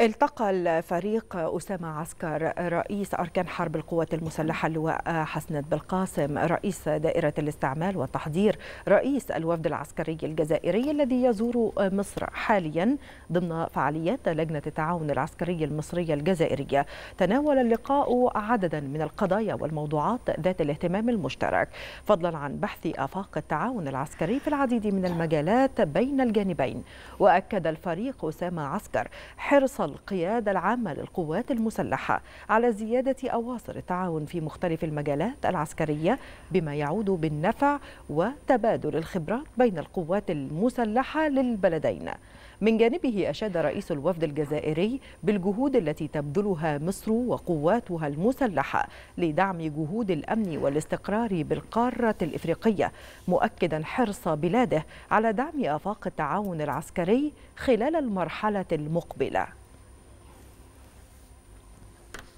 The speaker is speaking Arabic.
التقى الفريق أسامة عسكر رئيس أركان حرب القوات المسلحة اللواء حسنة بالقاسم رئيس دائرة الاستعمال والتحضير رئيس الوفد العسكري الجزائري الذي يزور مصر حاليا ضمن فعاليات لجنة التعاون العسكري المصرية الجزائرية تناول اللقاء عددا من القضايا والموضوعات ذات الاهتمام المشترك فضلا عن بحث آفاق التعاون العسكري في العديد من المجالات بين الجانبين وأكد الفريق أسامة عسكر حرص القيادة العامة للقوات المسلحة على زيادة أواصر التعاون في مختلف المجالات العسكرية بما يعود بالنفع وتبادل الخبرات بين القوات المسلحة للبلدين من جانبه أشاد رئيس الوفد الجزائري بالجهود التي تبذلها مصر وقواتها المسلحة لدعم جهود الأمن والاستقرار بالقارة الإفريقية مؤكدا حرص بلاده على دعم آفاق التعاون العسكري خلال المرحلة المقبلة